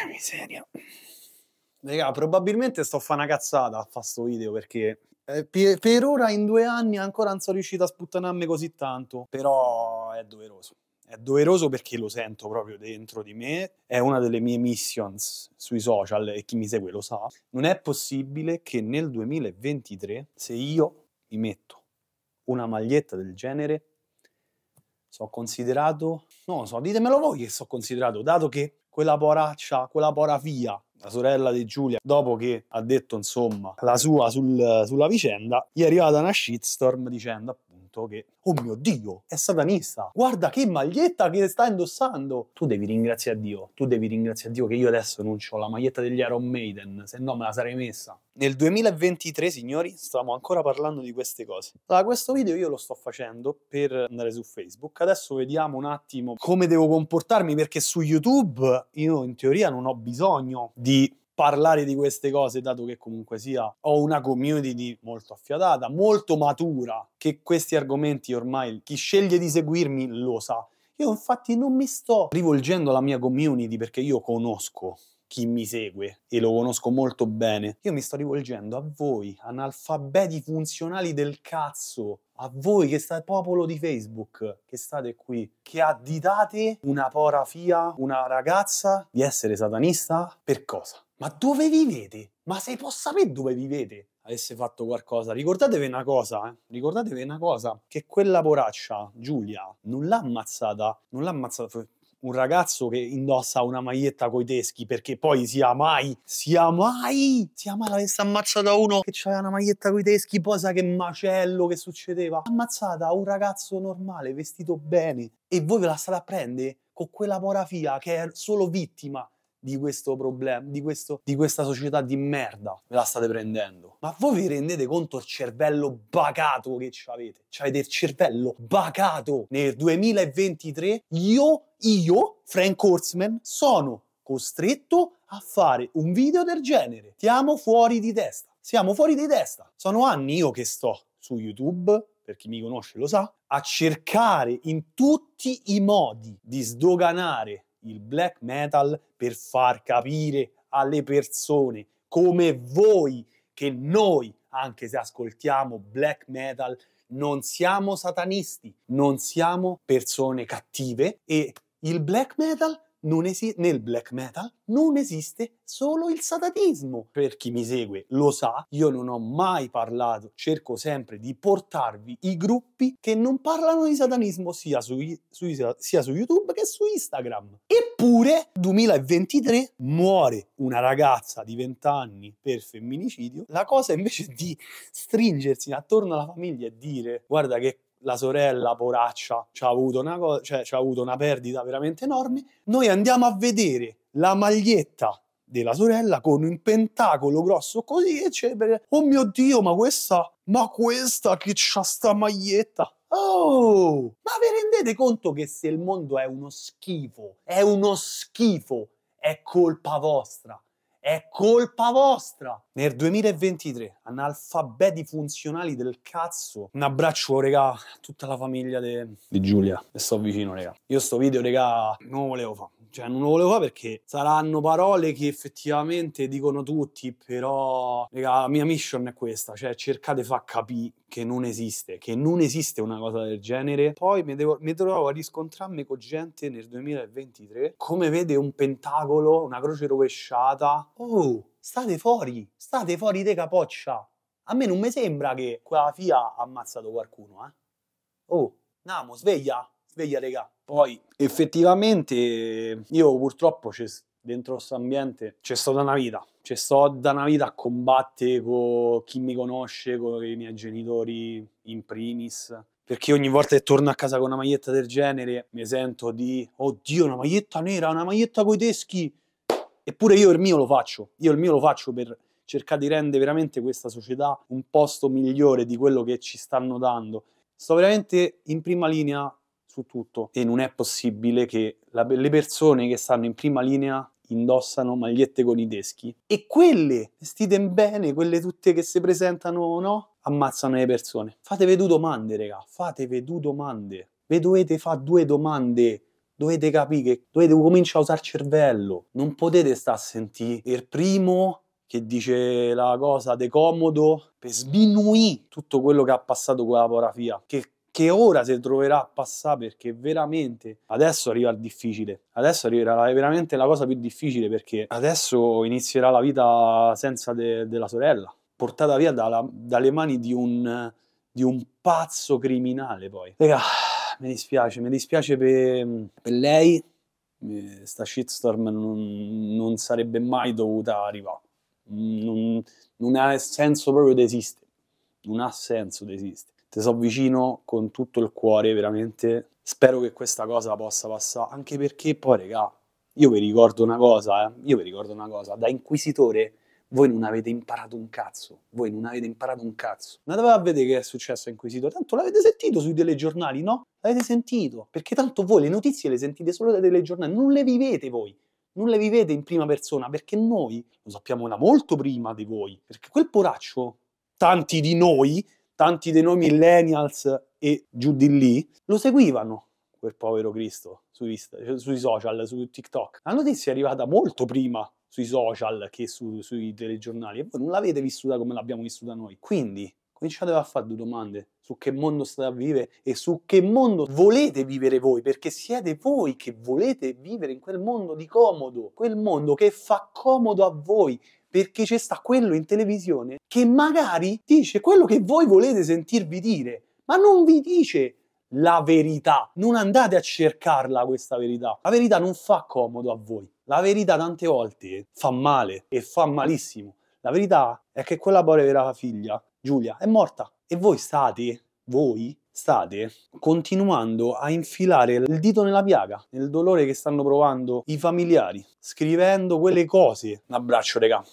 Porca miseria. Raga, probabilmente sto a fare una cazzata a fare sto video perché eh, per, per, ora in due anni ancora non sono riuscito a sputtanarmi così tanto, però è doveroso. È doveroso perché lo sento proprio dentro di me, è una delle mie missions sui social e chi mi segue lo sa. Non è possibile che nel 2023, se io mi metto una maglietta del genere, sono considerato, non lo so, ditemelo voi che sono considerato, dato che quella poraccia, quella pora la sorella di Giulia, dopo che ha detto insomma la sua sul, sulla vicenda, gli è arrivata una shitstorm dicendo conto che, oh mio Dio, è satanista, guarda che maglietta che sta indossando. Tu devi ringraziare Dio, tu devi ringraziare Dio che io adesso non ho la maglietta degli Iron Maiden, se no me la sarei messa. Nel 2023, signori, stiamo ancora parlando di queste cose. Allora, questo video io lo sto facendo per andare su Facebook. Adesso vediamo un attimo come devo comportarmi perché su YouTube io in teoria non ho bisogno di parlare di queste cose, dato che comunque sia ho una community molto affiatata, molto matura, che questi argomenti ormai chi sceglie di seguirmi lo sa. Io infatti non mi sto rivolgendo alla mia community perché io conosco chi mi segue e lo conosco molto bene. Io mi sto rivolgendo a voi, analfabeti funzionali del cazzo, a voi che state popolo di Facebook, che state qui, che additate una porafia, una ragazza di essere satanista per cosa? Ma dove vivete? Ma se posso sapere dove vivete? Avesse fatto qualcosa. Ricordatevi una cosa, eh? ricordatevi una cosa, che quella poraccia, Giulia, non l'ha ammazzata, non l'ha ammazzata un ragazzo che indossa una maglietta coi teschi perché poi sia mai, sia mai, sia mai l'avesse ammazzata uno che c'aveva una maglietta coi teschi, poi sa che macello che succedeva. Ammazzata un ragazzo normale, vestito bene, e voi ve la state a prendere con quella porafia che è solo vittima di questo problema, di, questo, di questa società di merda. Ve la state prendendo. Ma voi vi rendete conto il cervello bacato che avete? Avete il cervello bacato. Nel 2023 io, io, Frank Horseman, sono costretto a fare un video del genere. Siamo fuori di testa. Siamo fuori di testa. Sono anni io che sto su YouTube, per chi mi conosce lo sa, a cercare in tutti i modi di sdoganare il black metal per far capire alle persone come voi che noi, anche se ascoltiamo black metal, non siamo satanisti, non siamo persone cattive e il black metal non Esi- nel black metal non esiste solo il satanismo. Per chi mi segue lo sa, io non ho mai parlato, cerco sempre di portarvi i gruppi che non parlano di satanismo sia su, su, sia su YouTube che su Instagram. Eppure, 2023 muore una ragazza di 20 anni per femminicidio. La cosa invece di stringersi attorno alla famiglia e dire guarda che la sorella poraccia ci ha avuto una, co- cioè, c'ha avuto una perdita veramente enorme, noi andiamo a vedere la maglietta della sorella con un pentacolo grosso così e c'è per... oh mio dio ma questa ma questa che c'ha sta maglietta oh ma vi rendete conto che se il mondo è uno schifo è uno schifo è colpa vostra è colpa vostra! Nel 2023, analfabeti funzionali del cazzo. Un abbraccio, regà, a tutta la famiglia de... di Giulia. E sto vicino, regà. Io sto video, regà, non lo volevo fare. Cioè, non lo volevo fare perché saranno parole che effettivamente dicono tutti, però, regà, la mia mission è questa. Cioè, cercate di far capire che non esiste, che non esiste una cosa del genere. Poi mi, devo, mi trovo a riscontrarmi con gente nel 2023, come vede un pentacolo, una croce rovesciata, oh, state fuori, state fuori te capoccia. A me non mi sembra che quella FIA ha ammazzato qualcuno, eh. Oh, Namo, sveglia, sveglia, regà. Poi, effettivamente, io purtroppo dentro questo ambiente c'è sto da una vita. C'è sto da una vita a combattere con chi mi conosce, con i miei genitori in primis. Perché ogni volta che torno a casa con una maglietta del genere mi sento di, oddio, una maglietta nera, una maglietta coi teschi. Eppure io il mio lo faccio, io il mio lo faccio per cercare di rendere veramente questa società un posto migliore di quello che ci stanno dando. Sto veramente in prima linea su tutto e non è possibile che la, le persone che stanno in prima linea indossano magliette con i teschi e quelle vestite bene, quelle tutte che si presentano o no, ammazzano le persone. Fate vedu domande, raga, fate vedu domande. Ve dovete fare due domande dovete capire che dovete cominciare a usare il cervello. Non potete stare a sentire il primo che dice la cosa de comodo per sminuire tutto quello che ha passato con la porafia. Che che ora si troverà a passare perché veramente adesso arriva il difficile, adesso arriverà veramente la cosa più difficile perché adesso inizierà la vita senza de, della sorella, portata via dalla, dalle mani di un, di un pazzo criminale poi. Raga, mi dispiace, mi dispiace per, per lei, eh, sta shitstorm non, non, sarebbe mai dovuta arrivare, non, non ha senso proprio di esistere, non ha senso di esistere. Ti so vicino con tutto il cuore, veramente. Spero che questa cosa possa passare, anche perché poi, regà, io vi ricordo una cosa, eh? io vi ricordo una cosa, da inquisitore voi non avete imparato un cazzo, voi non avete imparato un cazzo. Andate a vedere che è successo in Quesito, tanto l'avete sentito sui telegiornali, no? L'avete sentito, perché tanto voi le notizie le sentite solo dai telegiornali, non le vivete voi. Non le vivete in prima persona perché noi lo sappiamo da molto prima di voi. Perché quel poraccio, tanti di noi, tanti di noi millennials e giù di lì, lo seguivano quel povero Cristo sui, sui social, su TikTok. La notizia è arrivata molto prima sui social che su, sui telegiornali e voi non l'avete vissuta come l'abbiamo vissuta noi. Quindi cominciate a fare due domande su che mondo state a vivere e su che mondo volete vivere voi, perché siete voi che volete vivere in quel mondo di comodo, quel mondo che fa comodo a voi, perché c'è sta quello in televisione che magari dice quello che voi volete sentirvi dire, ma non vi dice la verità, non andate a cercarla questa verità, la verità non fa comodo a voi. La verità tante volte fa male e fa malissimo. La verità è che quella povera figlia, Giulia, è morta. E voi state, voi, state continuando a infilare il dito nella piaga, nel dolore che stanno provando i familiari, scrivendo quelle cose. Un abbraccio, regà.